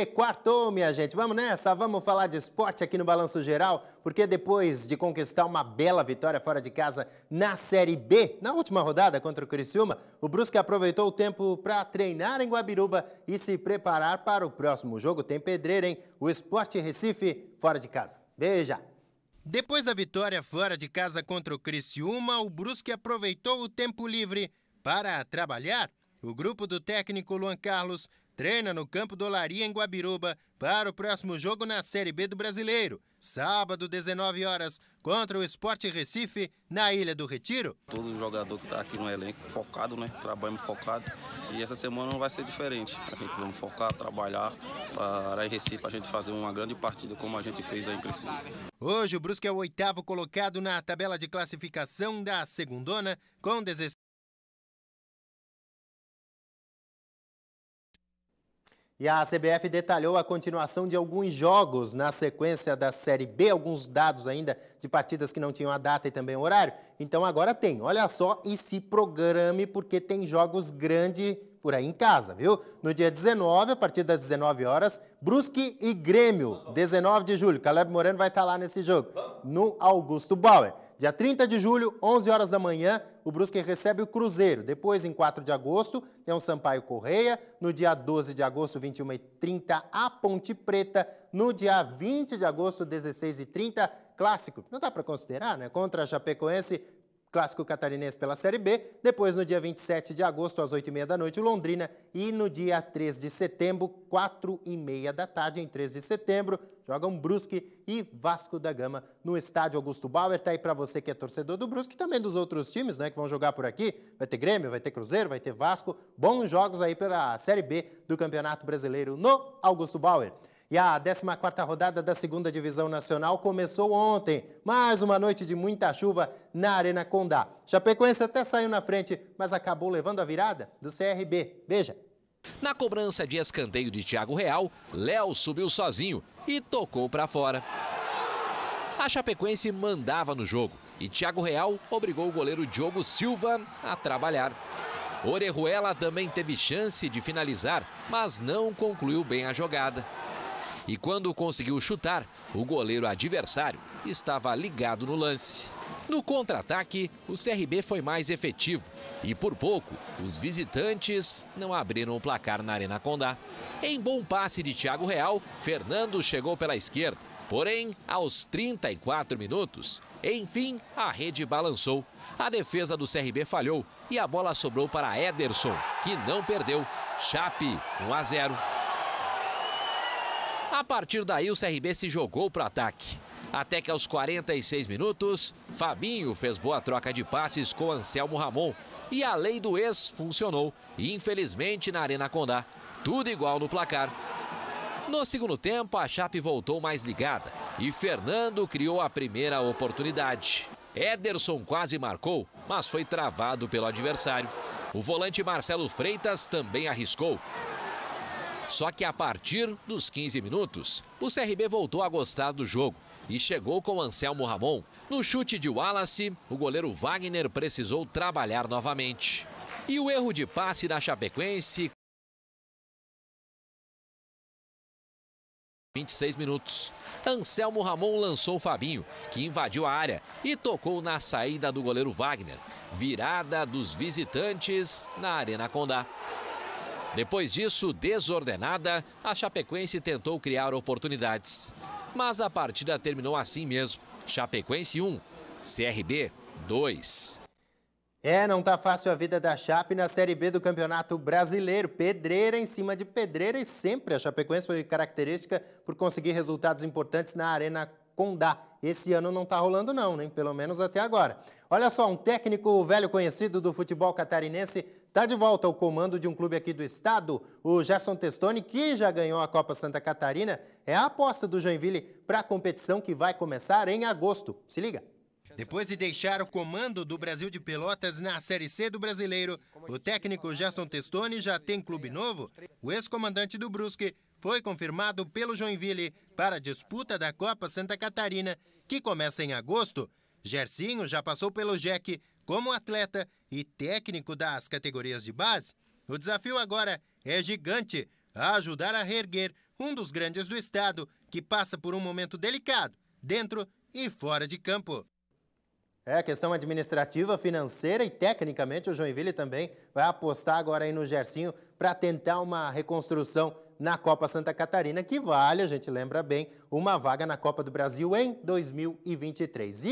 E quartou, minha gente. Vamos nessa, vamos falar de esporte aqui no Balanço Geral, porque depois de conquistar uma bela vitória fora de casa na Série B, na última rodada contra o Criciúma, o Brusque aproveitou o tempo para treinar em Guabiruba e se preparar para o próximo jogo. Tem pedreira, hein? O Esporte Recife fora de casa. Veja! Depois da vitória fora de casa contra o Criciúma, o Brusque aproveitou o tempo livre para trabalhar. O grupo do técnico Luan Carlos treina no campo do Laria, em Guabiruba, para o próximo jogo na Série B do Brasileiro, sábado, 19 horas, contra o Esporte Recife, na Ilha do Retiro. Todo jogador que está aqui no elenco focado, né? Trabalhamos focado. E essa semana não vai ser diferente. A gente vamos focar, trabalhar para em Recife a gente fazer uma grande partida como a gente fez aí em Recife. Hoje o Brusque é o oitavo colocado na tabela de classificação da segundona, com 16 E a CBF detalhou a continuação de alguns jogos na sequência da Série B, alguns dados ainda de partidas que não tinham a data e também o horário. Então agora tem, olha só, e se programe, porque tem jogos grandes por aí em casa, viu? No dia 19, a partir das 19 horas, Brusque e Grêmio, 19 de julho. Caleb Moreno vai estar tá lá nesse jogo, no Augusto Bauer. Dia 30 de julho, 11 horas da manhã, o Brusque recebe o Cruzeiro. Depois, em 4 de agosto, tem o um Sampaio Correia. No dia 12 de agosto, 21h30, a Ponte Preta. No dia 20 de agosto, 16h30, clássico. Não dá para considerar, né? Contra a Chapecoense, Clássico Catarinense pela Série B, depois no dia 27 de agosto, às 8h30 da noite, Londrina, e no dia 3 de setembro, 4h30 da tarde, em 3 de setembro, jogam Brusque e Vasco da Gama no estádio Augusto Bauer. Tá aí para você que é torcedor do Brusque e também dos outros times, né, que vão jogar por aqui. Vai ter Grêmio, vai ter Cruzeiro, vai ter Vasco. Bons jogos aí pela Série B do Campeonato Brasileiro no Augusto Bauer. E a 14 rodada da segunda divisão nacional começou ontem. Mais uma noite de muita chuva na Arena Condá. Chapecoense até saiu na frente, mas acabou levando a virada do CRB. Veja. Na cobrança de escanteio de Thiago Real, Léo subiu sozinho e tocou para fora. A Chapecoense mandava no jogo e Thiago Real obrigou o goleiro Diogo Silva a trabalhar. Orejuela também teve chance de finalizar, mas não concluiu bem a jogada e quando conseguiu chutar, o goleiro adversário estava ligado no lance. No contra-ataque, o CRB foi mais efetivo e por pouco os visitantes não abriram o placar na Arena Condá. Em bom passe de Thiago Real, Fernando chegou pela esquerda. Porém, aos 34 minutos, enfim, a rede balançou. A defesa do CRB falhou e a bola sobrou para Ederson, que não perdeu. Chape 1 a 0. A partir daí, o CRB se jogou para o ataque. Até que aos 46 minutos, Fabinho fez boa troca de passes com Anselmo Ramon. E a lei do ex funcionou, infelizmente, na Arena Condá. Tudo igual no placar. No segundo tempo, a Chape voltou mais ligada e Fernando criou a primeira oportunidade. Ederson quase marcou, mas foi travado pelo adversário. O volante Marcelo Freitas também arriscou, só que a partir dos 15 minutos, o CRB voltou a gostar do jogo e chegou com Anselmo Ramon. No chute de Wallace, o goleiro Wagner precisou trabalhar novamente. E o erro de passe da Chapecoense. 26 minutos. Anselmo Ramon lançou o Fabinho, que invadiu a área e tocou na saída do goleiro Wagner. Virada dos visitantes na Arena Condá. Depois disso, desordenada, a Chapecoense tentou criar oportunidades. Mas a partida terminou assim mesmo. Chapecoense 1, CRB 2. É, não tá fácil a vida da Chape na Série B do Campeonato Brasileiro. Pedreira em cima de pedreira e sempre a Chapecoense foi característica por conseguir resultados importantes na Arena Condá. Esse ano não tá rolando não, nem pelo menos até agora. Olha só, um técnico velho conhecido do futebol catarinense Está de volta ao comando de um clube aqui do estado, o Gerson Testoni, que já ganhou a Copa Santa Catarina, é a aposta do Joinville para a competição que vai começar em agosto. Se liga. Depois de deixar o comando do Brasil de Pelotas na Série C do Brasileiro, o técnico Gerson Testoni já tem clube novo. O ex-comandante do Brusque foi confirmado pelo Joinville para a disputa da Copa Santa Catarina, que começa em agosto. Gersinho já passou pelo Jack como atleta e técnico das categorias de base, o desafio agora é gigante a ajudar a reerguer um dos grandes do estado que passa por um momento delicado, dentro e fora de campo. É, questão administrativa, financeira e tecnicamente o Joinville também vai apostar agora aí no Gercinho para tentar uma reconstrução na Copa Santa Catarina, que vale, a gente lembra bem, uma vaga na Copa do Brasil em 2023. E...